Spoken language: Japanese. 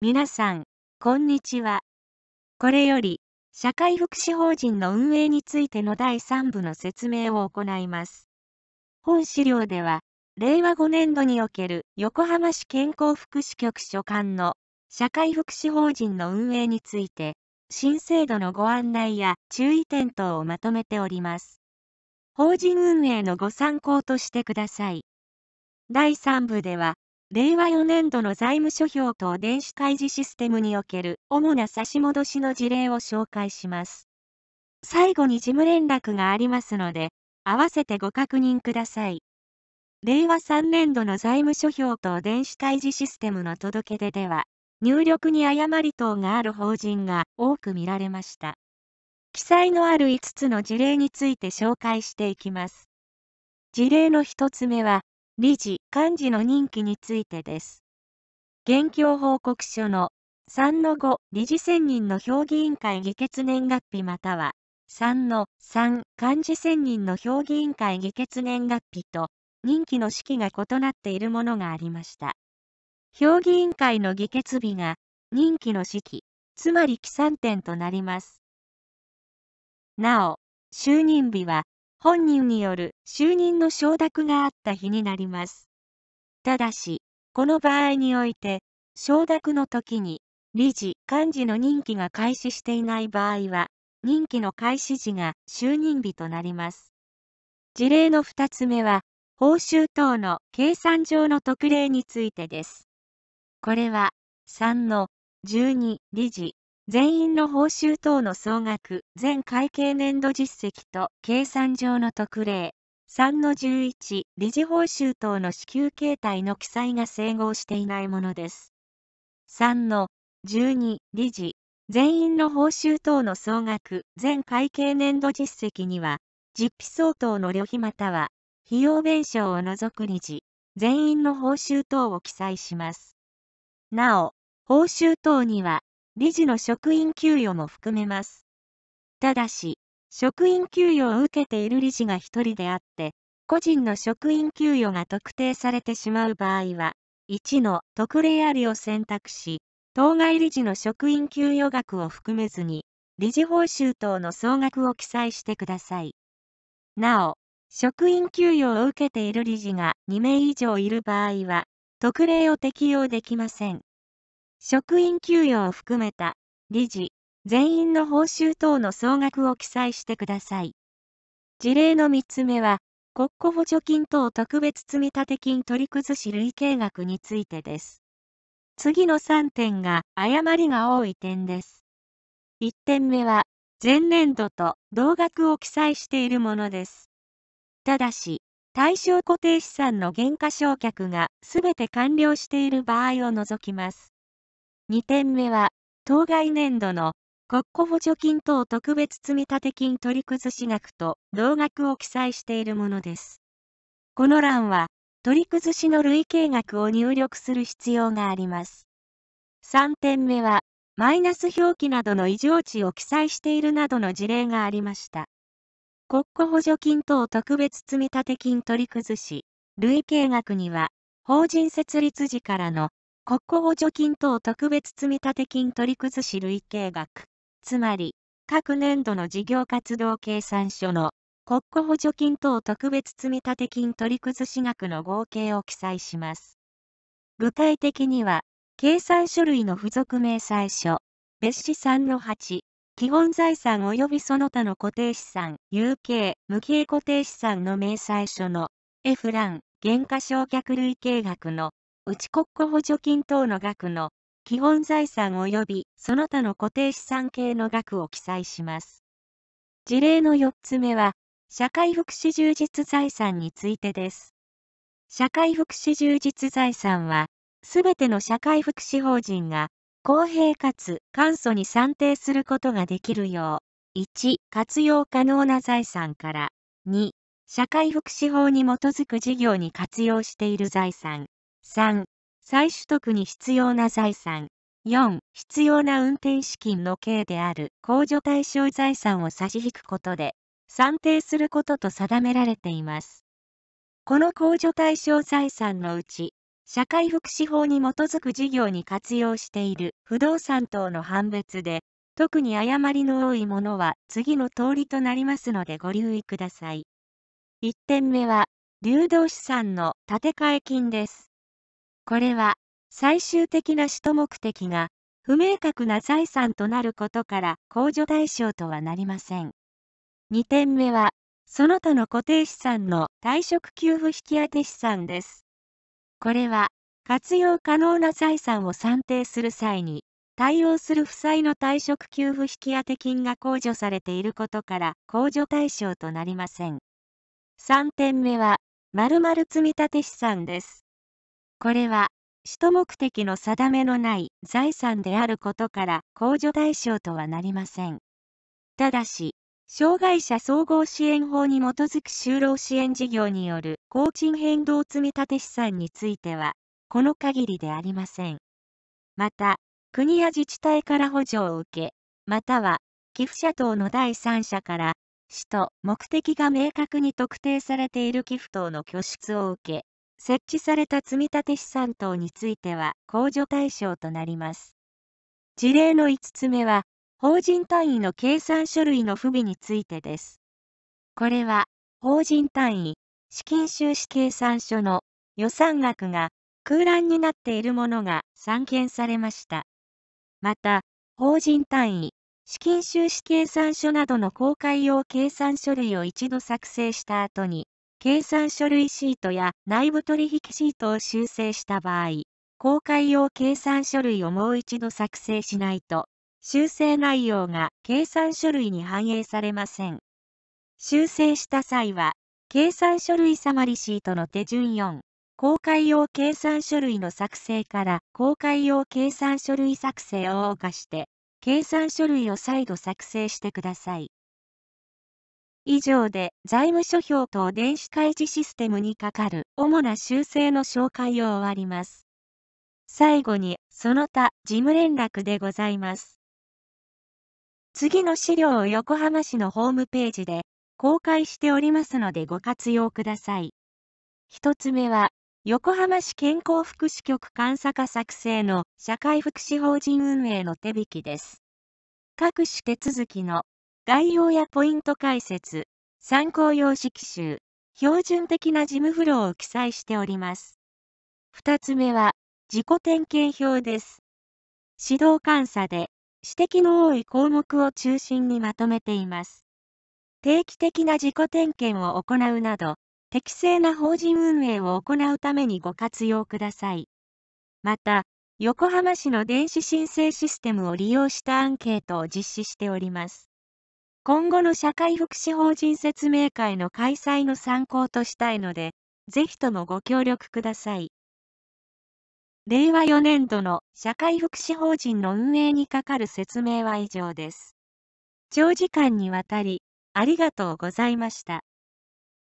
皆さん、こんにちは。これより、社会福祉法人の運営についての第3部の説明を行います。本資料では、令和5年度における横浜市健康福祉局所管の社会福祉法人の運営について、新制度のご案内や注意点等をまとめております。法人運営のご参考としてください。第3部では、令和4年度の財務諸表等電子開示システムにおける主な差し戻しの事例を紹介します。最後に事務連絡がありますので、合わせてご確認ください。令和3年度の財務諸表等電子開示システムの届け出では、入力に誤り等がある法人が多く見られました。記載のある5つの事例について紹介していきます。事例の1つ目は、理事、幹事の任期についてです。現況報告書の3の5、理事選任の評議員会議決年月日または、3の3、幹事選任の評議員会議決年月日と、任期の式が異なっているものがありました。評議員会の議決日が、任期の式、つまり起算点となります。なお、就任日は、本人による就任の承諾があった日になります。ただし、この場合において、承諾の時に、理事、幹事の任期が開始していない場合は、任期の開始時が就任日となります。事例の2つ目は、報酬等の計算上の特例についてです。これは、3の12理事全員の報酬等の総額、全会計年度実績と計算上の特例、3の11、理事報酬等の支給形態の記載が整合していないものです。3の12、理事、全員の報酬等の総額、全会計年度実績には、実費相当の旅費または、費用弁償を除く理事、全員の報酬等を記載します。なお、報酬等には、理事の職員給与も含めます。ただし、職員給与を受けている理事が1人であって、個人の職員給与が特定されてしまう場合は、1の特例ありを選択し、当該理事の職員給与額を含めずに、理事報酬等の総額を記載してください。なお、職員給与を受けている理事が2名以上いる場合は、特例を適用できません。職員給与を含めた、理事、全員の報酬等の総額を記載してください。事例の3つ目は、国庫補助金等特別積立金取り崩し累計額についてです。次の3点が誤りが多い点です。1点目は、前年度と同額を記載しているものです。ただし、対象固定資産の減価償却がすべて完了している場合を除きます。2点目は、当該年度の国庫補助金等特別積立金取り崩し額と同額を記載しているものです。この欄は、取り崩しの累計額を入力する必要があります。3点目は、マイナス表記などの異常値を記載しているなどの事例がありました。国庫補助金等特別積立金取り崩し、累計額には、法人設立時からの国庫補助金等特別積立金取り崩し累計額、つまり、各年度の事業活動計算書の国庫補助金等特別積立金取り崩し額の合計を記載します。具体的には、計算書類の付属明細書、別資産の8、基本財産及びその他の固定資産、有形、無形固定資産の明細書の F ラン、減価償却累計額の内国庫補助金等の額の基本財産及びその他の固定資産系の額を記載します。事例の4つ目は、社会福祉充実財産についてです。社会福祉充実財産は、すべての社会福祉法人が公平かつ簡素に算定することができるよう、1、活用可能な財産から、2、社会福祉法に基づく事業に活用している財産、3、再取得に必要な財産。4、必要な運転資金の刑である控除対象財産を差し引くことで、算定することと定められています。この控除対象財産のうち、社会福祉法に基づく事業に活用している不動産等の判別で、特に誤りの多いものは次の通りとなりますのでご留意ください。1点目は、流動資産の建て替え金です。これは、最終的な使途目的が、不明確な財産となることから、控除対象とはなりません。2点目は、その他の固定資産の退職給付引当資産です。これは、活用可能な財産を算定する際に、対応する負債の退職給付引当金が控除されていることから、控除対象となりません。3点目は、〇〇積立資産です。これは、使途目的の定めのない財産であることから控除対象とはなりません。ただし、障害者総合支援法に基づく就労支援事業による工賃変動積立資産については、この限りでありません。また、国や自治体から補助を受け、または、寄付者等の第三者から、使途、目的が明確に特定されている寄付等の拠出を受け、設置された積立資産等については控除対象となります。事例の5つ目は、法人単位の計算書類の不備についてです。これは、法人単位、資金収支計算書の予算額が空欄になっているものが散見されました。また、法人単位、資金収支計算書などの公開用計算書類を一度作成した後に、計算書類シートや内部取引シートを修正した場合、公開用計算書類をもう一度作成しないと、修正内容が計算書類に反映されません。修正した際は、計算書類サマリシートの手順4、公開用計算書類の作成から公開用計算書類作成を謳歌して、計算書類を再度作成してください。以上で財務諸表等電子開示システムにかかる主な修正の紹介を終わります。最後に、その他事務連絡でございます。次の資料を横浜市のホームページで公開しておりますのでご活用ください。一つ目は、横浜市健康福祉局監査課作成の社会福祉法人運営の手引きです。各種手続きの概要やポイント解説、参考用紙集、標準的な事務フローを記載しております。2つ目は、自己点検表です。指導監査で、指摘の多い項目を中心にまとめています。定期的な自己点検を行うなど、適正な法人運営を行うためにご活用ください。また、横浜市の電子申請システムを利用したアンケートを実施しております。今後の社会福祉法人説明会の開催の参考としたいので、ぜひともご協力ください。令和4年度の社会福祉法人の運営にかかる説明は以上です。長時間にわたり、ありがとうございました。